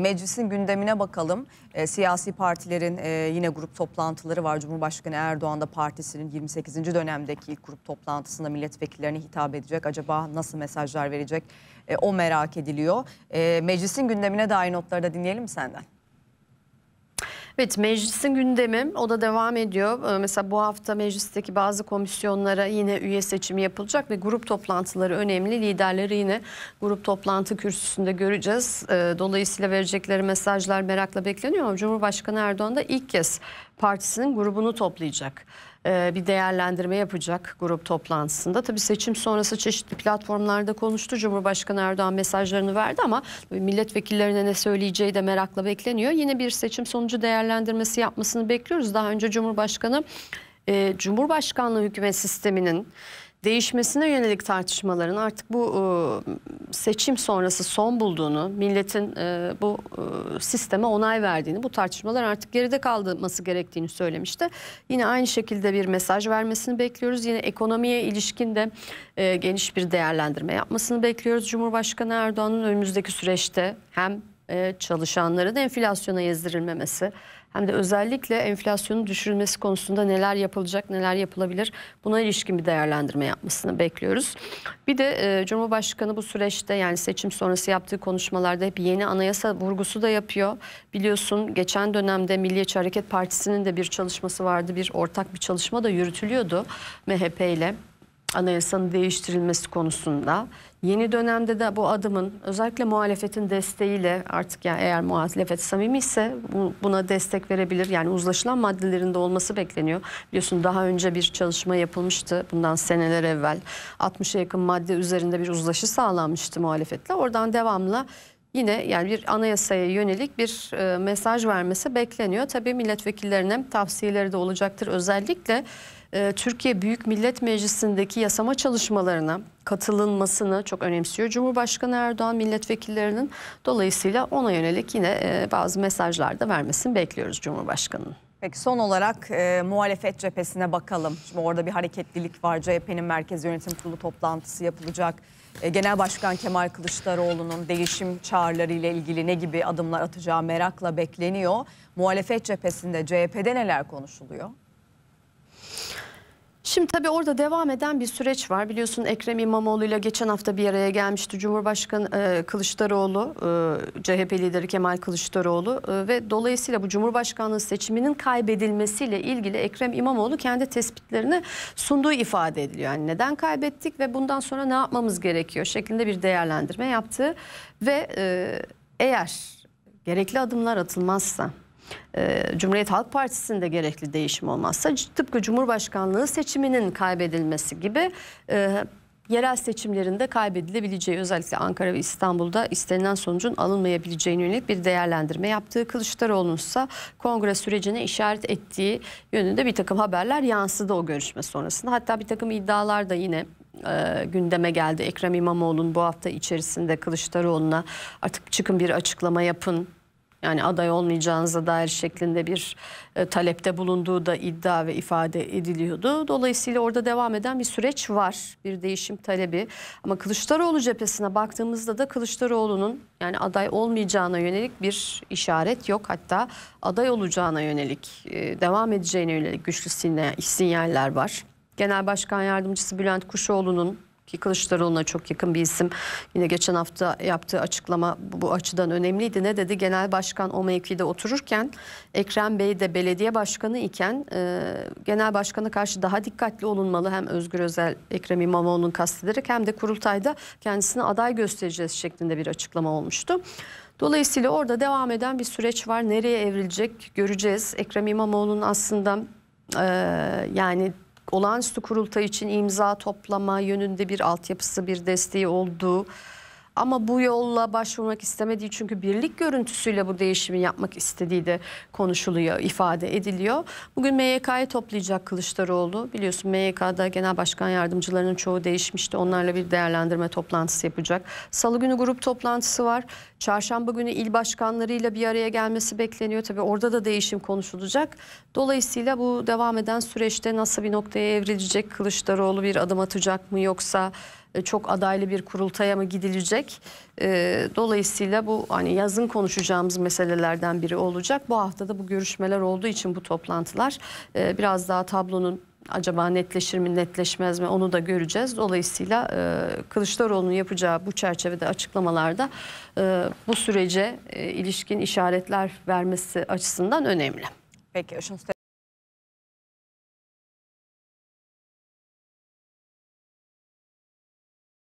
Meclisin gündemine bakalım. E, siyasi partilerin e, yine grup toplantıları var. Cumhurbaşkanı Erdoğan da partisinin 28. dönemdeki ilk grup toplantısında milletvekillerine hitap edecek. Acaba nasıl mesajlar verecek? E, o merak ediliyor. E, meclisin gündemine dair notları da dinleyelim senden. Evet meclisin gündemi o da devam ediyor. Ee, mesela bu hafta meclisteki bazı komisyonlara yine üye seçimi yapılacak ve grup toplantıları önemli. Liderleri yine grup toplantı kürsüsünde göreceğiz. Ee, dolayısıyla verecekleri mesajlar merakla bekleniyor. Cumhurbaşkanı Erdoğan da ilk kez partisinin grubunu toplayacak. E, bir değerlendirme yapacak grup toplantısında. Tabii seçim sonrası çeşitli platformlarda konuştu. Cumhurbaşkanı Erdoğan mesajlarını verdi ama milletvekillerine ne söyleyeceği de merakla bekleniyor. Yine bir seçim sonucu değerlendirmesi yapmasını bekliyoruz. Daha önce Cumhurbaşkanı e, Cumhurbaşkanlığı hükümet sisteminin değişmesine yönelik tartışmaların artık bu e, seçim sonrası son bulduğunu, milletin e, bu e, sisteme onay verdiğini, bu tartışmalar artık geride kalması gerektiğini söylemişti. Yine aynı şekilde bir mesaj vermesini bekliyoruz. Yine ekonomiye ilişkin de e, geniş bir değerlendirme yapmasını bekliyoruz. Cumhurbaşkanı Erdoğan'ın önümüzdeki süreçte hem e, çalışanların enflasyona ezdirilmemesi hem de özellikle enflasyonun düşürülmesi konusunda neler yapılacak, neler yapılabilir buna ilişkin bir değerlendirme yapmasını bekliyoruz. Bir de e, Cumhurbaşkanı bu süreçte yani seçim sonrası yaptığı konuşmalarda hep yeni anayasa vurgusu da yapıyor. Biliyorsun geçen dönemde Milliyetçi Hareket Partisi'nin de bir çalışması vardı, bir ortak bir çalışma da yürütülüyordu MHP ile anayasanın değiştirilmesi konusunda. Yeni dönemde de bu adımın özellikle muhalefetin desteğiyle artık ya eğer muhalefet samimi ise buna destek verebilir. Yani uzlaşılan maddelerinde olması bekleniyor. Biliyorsun daha önce bir çalışma yapılmıştı bundan seneler evvel. 60'a yakın madde üzerinde bir uzlaşı sağlanmıştı muhalefetle. Oradan devamlı yine yani bir anayasaya yönelik bir e, mesaj vermesi bekleniyor. Tabii milletvekillerine tavsiyeleri de olacaktır. Özellikle ee, Türkiye Büyük Millet Meclisi'ndeki yasama çalışmalarına katılınmasını çok önemsiyor. Cumhurbaşkanı Erdoğan milletvekillerinin dolayısıyla ona yönelik yine e, bazı mesajlar da vermesini bekliyoruz Cumhurbaşkanı'nın. Peki son olarak e, muhalefet cephesine bakalım. Şimdi orada bir hareketlilik var. CHP'nin Merkez Yönetim Kurulu toplantısı yapılacak. E, Genel Başkan Kemal Kılıçdaroğlu'nun değişim çağrıları ile ilgili ne gibi adımlar atacağı merakla bekleniyor. Muhalefet cephesinde CHP'de neler konuşuluyor? Şimdi tabii orada devam eden bir süreç var. Biliyorsun Ekrem İmamoğlu ile geçen hafta bir araya gelmişti Cumhurbaşkanı e, Kılıçdaroğlu, e, CHP lideri Kemal Kılıçdaroğlu e, ve dolayısıyla bu Cumhurbaşkanlığı seçiminin kaybedilmesiyle ilgili Ekrem İmamoğlu kendi tespitlerini sunduğu ifade ediliyor. Yani neden kaybettik ve bundan sonra ne yapmamız gerekiyor şeklinde bir değerlendirme yaptı ve e, eğer gerekli adımlar atılmazsa ee, Cumhuriyet Halk Partisi'nde gerekli değişim olmazsa tıpkı Cumhurbaşkanlığı seçiminin kaybedilmesi gibi e, yerel seçimlerinde kaybedilebileceği özellikle Ankara ve İstanbul'da istenilen sonucun alınmayabileceğine yönelik bir değerlendirme yaptığı Kılıçdaroğlu'nun ise kongre sürecine işaret ettiği yönünde bir takım haberler yansıdı o görüşme sonrasında. Hatta bir takım iddialar da yine e, gündeme geldi. Ekrem İmamoğlu'nun bu hafta içerisinde Kılıçdaroğlu'na artık çıkın bir açıklama yapın yani aday olmayacağınıza dair şeklinde bir e, talepte bulunduğu da iddia ve ifade ediliyordu. Dolayısıyla orada devam eden bir süreç var. Bir değişim talebi. Ama Kılıçdaroğlu cephesine baktığımızda da Kılıçdaroğlu'nun yani aday olmayacağına yönelik bir işaret yok. Hatta aday olacağına yönelik, e, devam edeceğine yönelik güçlü sinyaller var. Genel Başkan Yardımcısı Bülent Kuşoğlu'nun ki Kılıçdaroğlu'na çok yakın bir isim. Yine geçen hafta yaptığı açıklama bu açıdan önemliydi. Ne dedi? Genel başkan o mevkide otururken Ekrem Bey de belediye başkanı iken e, genel başkana karşı daha dikkatli olunmalı. Hem Özgür Özel, Ekrem İmamoğlu'nu kastederek hem de kurultayda kendisini aday göstereceğiz şeklinde bir açıklama olmuştu. Dolayısıyla orada devam eden bir süreç var. Nereye evrilecek göreceğiz. Ekrem İmamoğlu'nun aslında e, yani olağanüstü kurultay için imza toplama yönünde bir altyapısı, bir desteği olduğu ama bu yolla başvurmak istemediği çünkü birlik görüntüsüyle bu değişimi yapmak istediği de konuşuluyor, ifade ediliyor. Bugün MYK'yı toplayacak Kılıçdaroğlu. Biliyorsun MYK'da genel başkan yardımcılarının çoğu değişmişti. Onlarla bir değerlendirme toplantısı yapacak. Salı günü grup toplantısı var. Çarşamba günü il başkanlarıyla bir araya gelmesi bekleniyor. Tabii orada da değişim konuşulacak. Dolayısıyla bu devam eden süreçte nasıl bir noktaya evrilecek Kılıçdaroğlu bir adım atacak mı yoksa e, çok adaylı bir kurultaya mı gidilecek? E, dolayısıyla bu hani yazın konuşacağımız meselelerden biri olacak. Bu haftada bu görüşmeler olduğu için bu toplantılar e, biraz daha tablonun acaba netleşir mi netleşmez mi onu da göreceğiz. Dolayısıyla e, Kılıçdaroğlu'nun yapacağı bu çerçevede açıklamalarda bu sürece ilişkin işaretler vermesi açısından önemli. Peki Işın